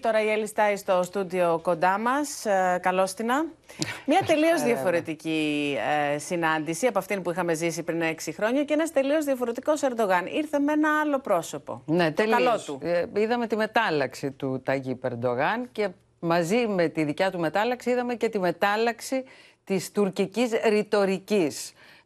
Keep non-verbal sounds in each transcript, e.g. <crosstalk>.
Τώρα η Έλλη Στάι στο στούντιο κοντά μας. Ε, Καλώς Μια τελείως ναι. διαφορετική ε, συνάντηση από αυτήν που είχαμε ζήσει πριν έξι χρόνια και ένας τελείως διαφορετικός Ερντογάν. Ήρθε με ένα άλλο πρόσωπο. Ναι, τελείως. Ε, είδαμε τη μετάλλαξη του ταγί Ερντογάν και μαζί με τη δικιά του μετάλλαξη είδαμε και τη μετάλλαξη της τουρκικής ρητορικής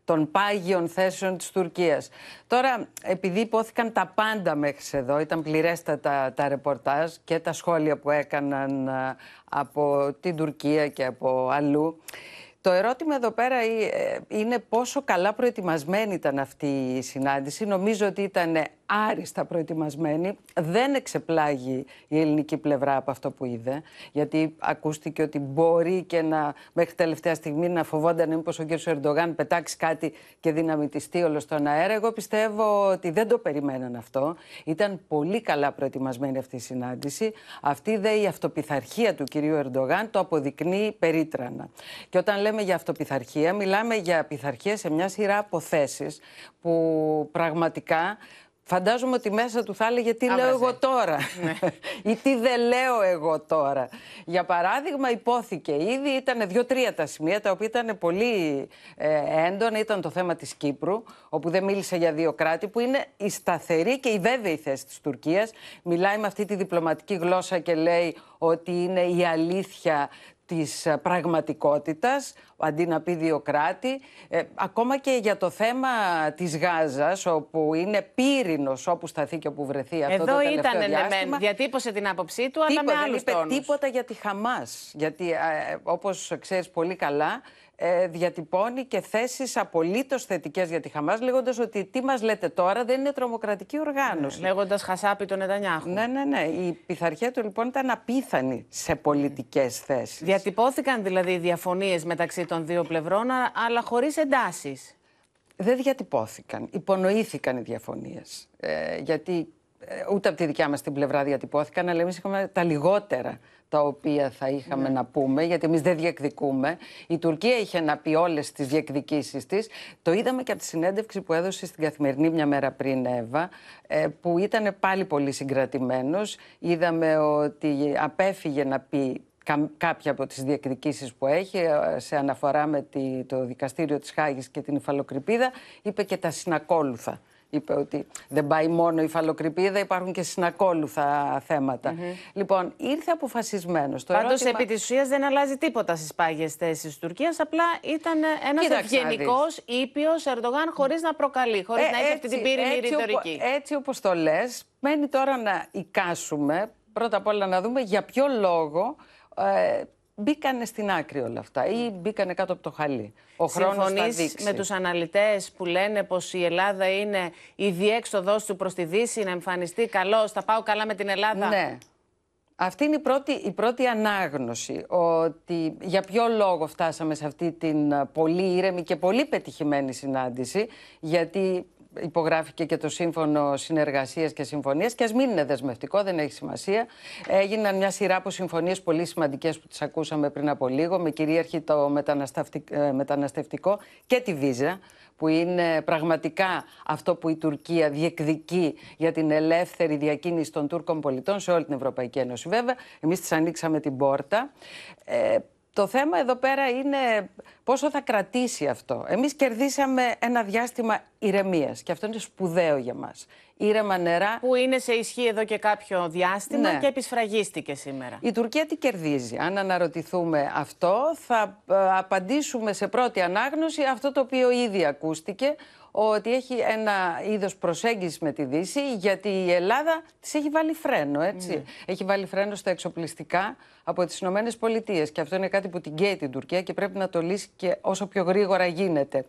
των πάγιων θέσεων της Τουρκίας. Τώρα, επειδή υπόθηκαν τα πάντα μέχρι εδώ, ήταν πληρέστατα τα ρεπορτάζ και τα σχόλια που έκαναν ε, από την Τουρκία και από αλλού, το ερώτημα εδώ πέρα ε, είναι πόσο καλά προετοιμασμένη ήταν αυτή η συνάντηση. Νομίζω ότι ήταν άριστα προετοιμασμένη. Δεν εξεπλάγει η ελληνική πλευρά από αυτό που είδε. Γιατί ακούστηκε ότι μπορεί και να μέχρι τελευταία στιγμή να φοβόταν μήπως ο κ. Ερντογάν πετάξει κάτι και δυναμητιστεί όλο στον αέρα. Εγώ πιστεύω ότι δεν το περιμέναν αυτό. Ήταν πολύ καλά προετοιμασμένη αυτή η συνάντηση. Αυτή δε η αυτοπιθαρχία του κ. Ερντογάν το αποδεικνύει περίτρανα. Και όταν λέμε για αυτοπιθαρχία, μιλάμε για πειθαρχία σε μια σειρά από θέσεις που πραγματικά Φαντάζομαι ότι μέσα του θα έλεγε τι λέω εγώ τώρα ναι. <laughs> ή τι δεν λέω εγώ τώρα. Για παράδειγμα υπόθηκε ήδη, ήταν δύο-τρία τα σημεία τα οποία ήταν πολύ ε, έντονα. Ήταν το θέμα της Κύπρου, όπου δεν μίλησε για δύο κράτη, που είναι η σταθερή και η βέβαιη θέση της Τουρκίας. Μιλάει με αυτή τη διπλωματική γλώσσα και λέει ότι είναι η αλήθεια της ε, πραγματικότητας, αντί να πει διοκράτη, ε, ακόμα και για το θέμα της Γάζας, όπου είναι πύρινος όπου σταθεί και όπου βρεθεί αυτό Εδώ το τελευταίο ήταν, ναι, διάστημα. Εδώ διατύπωσε την άποψή του, αλλά με άλλους τίποτα για τη Χαμάς, γιατί ε, ε όπως ξέρεις πολύ καλά, ε, διατυπώνει και θέσεις απολύτως θετικές για τη Χαμάς, λέγοντας ότι τι μας λέτε τώρα δεν είναι τρομοκρατική οργάνωση. Ναι, λέγοντας χασάπι τον Νετανιάχου. Ναι, ναι, ναι. Η πειθαρχία του λοιπόν ήταν απίθανη σε πολιτικές θέσεις. Διατυπώθηκαν δηλαδή διαφωνίες μεταξύ των δύο πλευρών, αλλά χωρίς εντάσεις. Δεν διατυπώθηκαν. Υπονοήθηκαν οι διαφωνίες. Ε, γιατί ε, ούτε από τη δικιά μας την πλευρά διατυπώθηκαν, αλλά εμείς είχαμε τα λιγότερα τα οποία θα είχαμε ναι. να πούμε, γιατί εμείς δεν διεκδικούμε. Η Τουρκία είχε να πει όλες τις διεκδικήσεις της. Το είδαμε και από τη συνέντευξη που έδωσε στην καθημερινή μια μέρα πριν, Εύα, ε, που ήταν πάλι πολύ συγκρατημένος. Είδαμε ότι απέφυγε να πει κάποια από τις διεκδικήσεις που έχει ε, σε αναφορά με το δικαστήριο της Χάγης και την υφαλοκρηπίδα είπε και τα συνακόλουθα είπε ότι δεν πάει μόνο η φαλοκρηπίδα, υπάρχουν και συνακόλουθα Λοιπόν, ήρθε αποφασισμένος. Πάντως, ερώτημα... επί της ουσίας δεν αλλάζει τίποτα στις πάγιες θέσεις της Τουρκίας. Απλά ήταν ένας ευγενικό, ήπιος Ερντογάν, χωρίς να προκαλεί, χωρίς ε, να έχει αυτή την πύρινη ρητορική. Έτσι, όπως το λες, μένει τώρα να εικάσουμε πρώτα απ' όλα να δούμε για ποιο λόγο. Ε, μπήκανε στην άκρη όλα αυτά ή ναι. μπήκανε κάτω από το χαλί. Ο χρόνος θα δείξει. με τους αναλυτές που λένε πως η Ελλάδα είναι η διέξοδος του προς τη Δύση, να εμφανιστεί καλός, θα πάω καλά με την Ελλάδα. Ναι. Αυτή είναι η πρώτη, η πρώτη ανάγνωση ότι για ποιο λόγο φτάσαμε σε αυτή την πολύ ήρεμη και πολύ πετυχημένη συνάντηση γιατί υπογράφηκε και το σύμφωνο συνεργασίας και συμφωνίας Και ας μην είναι δεσμευτικό, δεν έχει σημασία. Έγιναν μια σειρά από συμφωνίες πολύ σημαντικές που τις ακούσαμε πριν από λίγο, με κυρίαρχη το ε, μεταναστευτικό και τη βίζα που είναι πραγματικά αυτό που η Τουρκία διεκδικεί για την ελεύθερη διακίνηση των Τούρκων πολιτών σε όλη την Ευρωπαϊκή Ένωση. Βέβαια, εμείς της ανοίξαμε την πόρτα. Ε, το θέμα εδώ πέρα είναι πόσο θα κρατήσει αυτό. Εμείς κερδίσαμε ένα διάστημα ηρεμίας και αυτό είναι σπουδαίο για μας. Ήρεμα νερά. Που είναι σε ισχύ εδώ και κάποιο διάστημα ναι. και επισφραγίστηκε σήμερα. Η Τουρκία τι κερδίζει. Αν αναρωτηθούμε αυτό θα ε, απαντήσουμε σε πρώτη ανάγνωση αυτό το οποίο ήδη ακούστηκε ότι έχει ένα είδος προσέγγισης με τη Δύση, γιατί η Ελλάδα της έχει βάλει φρένο, έτσι. Ναι. Έχει βάλει φρένο στα εξοπλιστικά από τις Ηνωμένες Πολιτείες. Και αυτό είναι κάτι που την καίει την Τουρκία και πρέπει να το λύσει και όσο πιο γρήγορα γίνεται.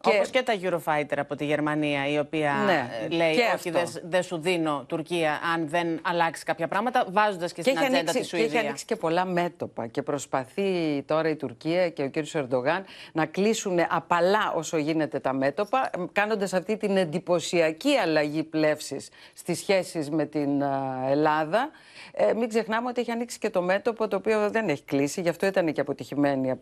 και... Όπως και τα Eurofighter από τη Γερμανία, η οποία ναι, ε, λέει: και Όχι, δεν σου δίνω Τουρκία αν δεν αλλάξει κάποια πράγματα, βάζοντας και, στην ατζέντα τη Σουηδία. Και έχει ανοίξει και πολλά μέτωπα. Και προσπαθεί τώρα η Τουρκία και ο κ. Ερντογάν να κλείσουν απαλά όσο γίνεται τα μέτωπα κάνοντας αυτή την εντυπωσιακή αλλαγή πλεύσης στις σχέσεις με την Ελλάδα. Ε, μην ξεχνάμε ότι έχει ανοίξει και το μέτωπο το οποίο δεν έχει κλείσει, γι' αυτό ήταν και αποτυχημένη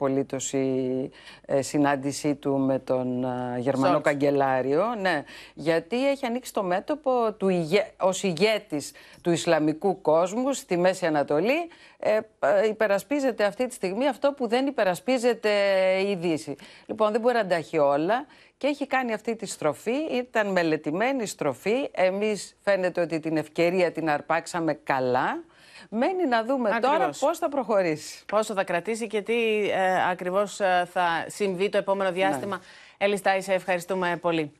η ε, συνάντησή του με τον ε, Γερμανό Καγκελάριο. Ναι, γιατί έχει ανοίξει το μέτωπο του ηγε... ως ηγέτης του Ισλαμικού κόσμου στη Μέση Ανατολή. Ε, ε, υπερασπίζεται αυτή τη στιγμή αυτό που δεν υπερασπίζεται η Δύση. Λοιπόν, δεν μπορεί να τα έχει όλα και έχει κάνει αυτή αυτή τη στροφή ήταν μελετημένη στροφή. Εμείς φαίνεται ότι την ευκαιρία την αρπάξαμε καλά. Μένει να δούμε τώρα πώς θα προχωρήσει. Πόσο θα κρατήσει και τι ε, ακριβώς ε, θα συμβεί το επόμενο διάστημα. Ναι. σε ευχαριστούμε πολύ.